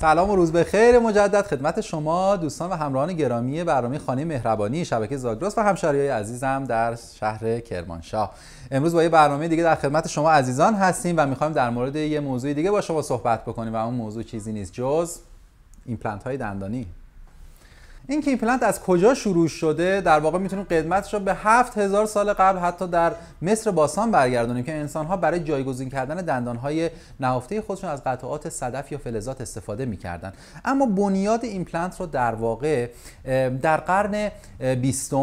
سلام و روز بخیر مجدد خدمت شما دوستان و همراهان گرامی برنامه خانه مهربانی شبکه زاگرس و های عزیزم در شهر کرمانشاه امروز با یه برنامه دیگه در خدمت شما عزیزان هستیم و میخوایم در مورد یه موضوع دیگه با شما صحبت بکنیم و اون موضوع چیزی نیست جز ایمپلنت های دندانی این که از کجا شروع شده در واقع میتونیم قدمتش رو به 7000 سال قبل حتی در مصر باستان برگردونیم که انسان ها برای جایگزین کردن دندان های نهفته خودشون از قطعات صدف یا فلزات استفاده میکردن اما بنیاد این پلنت رو در واقع در قرن 20،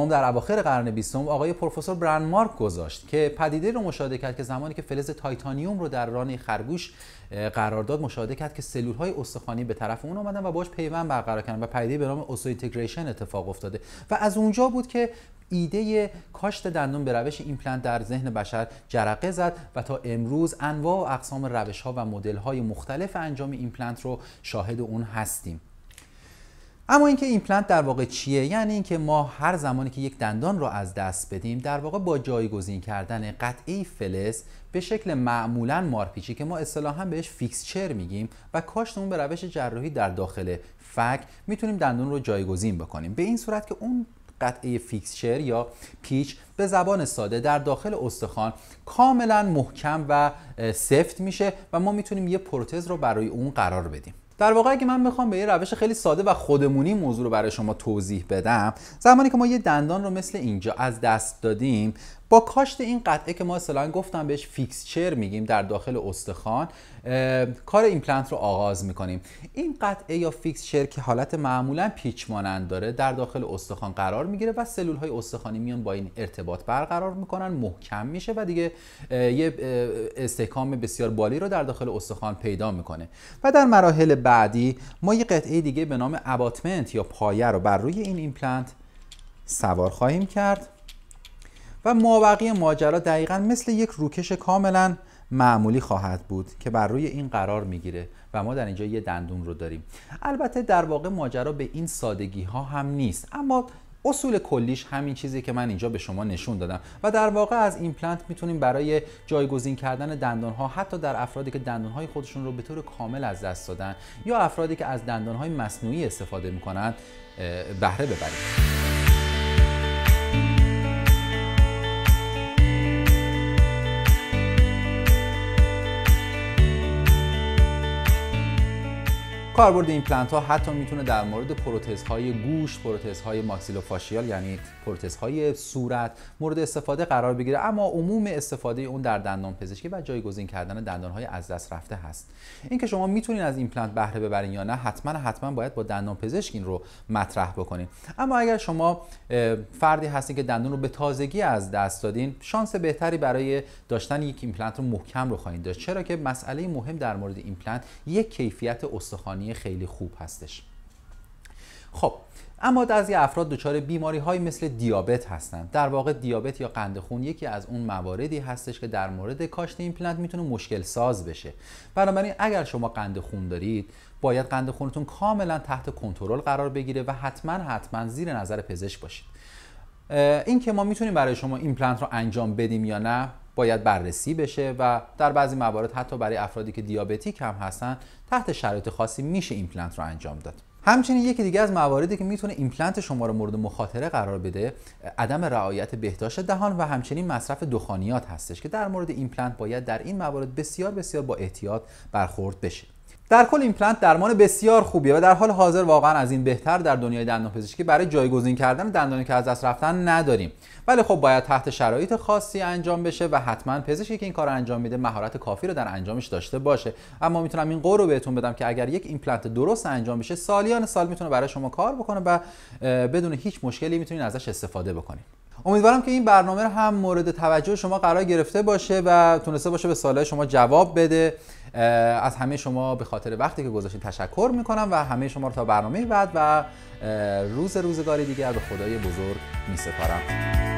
در اواخر قرن بیستم آقای پروفسور برن مارک گذاشت که پدیده رو مشاهده کرد که زمانی که فلز تایتانیوم رو در ران خرگوش قرارداد مشاهده کرد که سلول های استخوانی به طرف اون اومدن و باش پیوند برقرار کردن و پدیده به نام اتفاق افتاده و از اونجا بود که ایده کاشت دندون به روش ایمپلنت در ذهن بشر جرقه زد و تا امروز انواع و اقسام روش ها و مدل های مختلف انجام ایمپلنت رو شاهد اون هستیم اما اینکه ایمپلنت در واقع چیه یعنی اینکه ما هر زمانی که یک دندان رو از دست بدیم در واقع با جایگزین کردن قطعه فلز به شکل معمولا مارپیچی که ما اصطلاحا بهش فیکسچر میگیم و کاشت به روش جراحی در داخل فک میتونیم دندان رو جایگزین بکنیم به این صورت که اون قطعه فیکسچر یا پیچ به زبان ساده در داخل استخوان کاملا محکم و سفت میشه و ما میتونیم یه پروتز رو برای اون قرار بدیم در واقع اگه من میخوام به یه روش خیلی ساده و خودمونی موضوع رو برای شما توضیح بدم زمانی که ما یه دندان رو مثل اینجا از دست دادیم با کاشت این قطعه که ما اصلا گفتم بهش فیکسچر میگیم در داخل استخوان کار ایمپلنت رو آغاز میکنیم این قطعه یا فیکسچر که حالت معمولا پیچ مانند داره در داخل استخوان قرار میگیره و سلول های استخوانی میان با این ارتباط برقرار میکنن محکم میشه و دیگه یه استحکام بسیار بالی رو در داخل استخوان پیدا میکنه و در مراحل بعدی ما یه قطعه دیگه به نام اباتمنت یا پایه رو بر روی این ایمپلنت سوار خواهیم کرد و مابقی ماجرا دقیقا مثل یک روکش کاملا معمولی خواهد بود که بر روی این قرار میگیره و ما در اینجا یه دندون رو داریم البته در واقع ماجرا به این سادگی ها هم نیست اما اصول کلیش همین چیزی که من اینجا به شما نشون دادم و در واقع از ایمپلنت میتونیم برای جایگزین کردن دندان ها حتی در افرادی که دندان های خودشون رو به طور کامل از دست دادن یا افرادی که از دندان های مصنوعی استفاده میکنند بهره ببریم کاربرد ایمپلنت ها حتی میتونه در مورد پروتزهای گوش، پروتزهای ماکسیلوفاشیال یعنی های صورت مورد استفاده قرار بگیره اما عموم استفاده اون در دندان پزشکی و جایگزین کردن های از دست رفته هست. اینکه شما میتونین از ایمپلنت بهره ببرین یا نه حتما حتما باید با دندان پزشکین رو مطرح بکنید. اما اگر شما فردی هستین که دندان رو به تازگی از دست دادین، شانس بهتری برای داشتن یک ایمپلنت رو محکم رو خواهید داشت. چرا که مسئله مهم در مورد ایمپلنت یک کیفیت استخوانی خیلی خوب هستش خب اما بعضی افراد دچار بیماری های مثل دیابت هستند در واقع دیابت یا قند خون یکی از اون مواردی هستش که در مورد کاشت این پلنت میتونه مشکل ساز بشه بنابراین اگر شما قند خون دارید باید قند خونتون کاملا تحت کنترل قرار بگیره و حتما حتما زیر نظر پزشک باشید این که ما میتونیم برای شما این پلنت رو انجام بدیم یا نه باید بررسی بشه و در بعضی موارد حتی برای افرادی که دیابتیک هم هستن تحت شرایط خاصی میشه ایمپلنت رو انجام داد همچنین یکی دیگه از مواردی که میتونه ایمپلنت شما رو مورد مخاطره قرار بده عدم رعایت بهداشت دهان و همچنین مصرف دخانیات هستش که در مورد ایمپلنت باید در این موارد بسیار بسیار با احتیاط برخورد بشه در کل ایمپلنت درمان بسیار خوبیه و در حال حاضر واقعا از این بهتر در دنیای دندانپزشکی برای جایگزین کردن دندانی که از دست رفتن نداریم ولی خب باید تحت شرایط خاصی انجام بشه و حتما پزشکی که این کار انجام میده مهارت کافی رو در انجامش داشته باشه اما میتونم این قول رو بهتون بدم که اگر یک ایمپلنت درست انجام بشه سالیان سال میتونه برای شما کار بکنه و بدون هیچ مشکلی میتونید ازش استفاده بکنید امیدوارم که این برنامه رو هم مورد توجه شما قرار گرفته باشه و تونسته باشه به سوالای شما جواب بده از همه شما به خاطر وقتی که گذاشتید تشکر میکنم و همه شما رو تا برنامه بعد و روز روزگاری دیگر به خدای بزرگ میسپارم